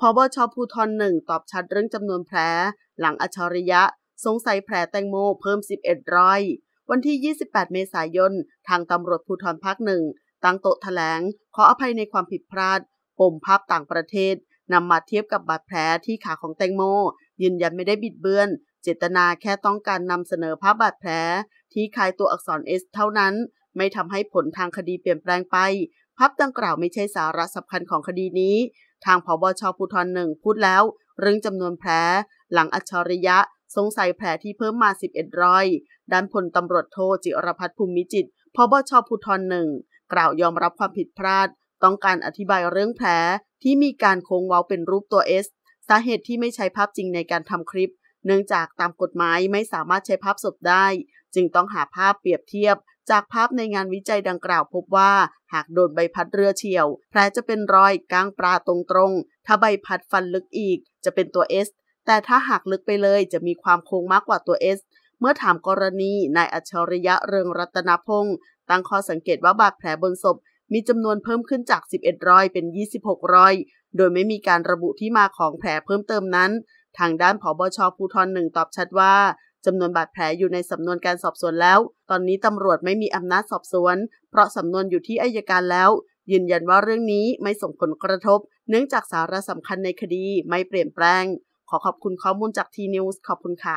พบชภูทรหนึ่งตอบชัดเรื่องจำนวนแผลหลังอชริยะสงสัยแผลแตงโมเพิ่ม 11รอยวันที่ 28 เมษายน ทางตำรวจภูทรภาคหนึ่งตั้งโต๊ะแถลงขออภัยในความผิดพลาดปมภาพต่างประเทศนำมาเทียบกับบาดแผลที่ขาของแตงโมยืนยันไม่ได้บิดเบือน เจตนาแค่ต้องการนำเสนอภาพบาดแผลที่คล้ายตัวอักษรเอสเท่านั้น ไม่ทำให้ผลทางคดีเปลี่ยนแปลงไปภาพดังกล่าวไม่ใช่สาระสำคัญของคดีนี้ ทางผบชภูทรหนึ่งพูดแล้ว เรื่องจำนวนแผลหลังอัจฉริยะสงสัยแผลที่เพิ่มมา11รอย ด้านพลตำรวจโทจิรพัฒน์ภูมิจิตพบชภูทรหนึ่งกล่าวยอมรับความผิดพลาด ต้องการอธิบายเรื่องแผลที่มีการโค้งเว้าเป็นรูปตัวเอสสาเหตุที่ไม่ใช้ภาพจริงในการทำคลิป เนื่องจากตามกฎหมายไม่สามารถใช้ภาพสดได้ จึงต้องหาภาพเปรียบเทียบจากภาพในงานวิจัยดังกล่าวพบว่าหากโดนใบพัดเรือเฉียวแผลจะเป็นรอยกลางปลาตรงๆ ถ้าใบพัดฟันลึกอีกจะเป็นตัวเอส แต่ถ้าหากลึกไปเลยจะมีความโค้งมากกว่าตัวเอส เมื่อถามกรณีนายอัจฉริยะเรืองรัตนพงศ์ตั้งข้อสังเกตว่าบาดแผลบนศพมีจำนวนเพิ่มขึ้นจาก 11 รอยเป็น 26 รอย โดยไม่มีการระบุที่มาของแผลเพิ่มเติมนั้น ทางด้านผบชภูทรหนึ่งตอบชัดว่าจำนวนบาดแผลอยู่ในสำนวนการสอบสวนแล้ว ตอนนี้ตำรวจไม่มีอำนาจสอบสวน เพราะสำนวนอยู่ที่อายการแล้ว ยืนยันว่าเรื่องนี้ไม่ส่งผลกระทบ เนื่องจากสาระสำคัญในคดีไม่เปลี่ยนแปลงขอขอบคุณข้อมูลจากทีนิวส์ขอบคุณค่ะ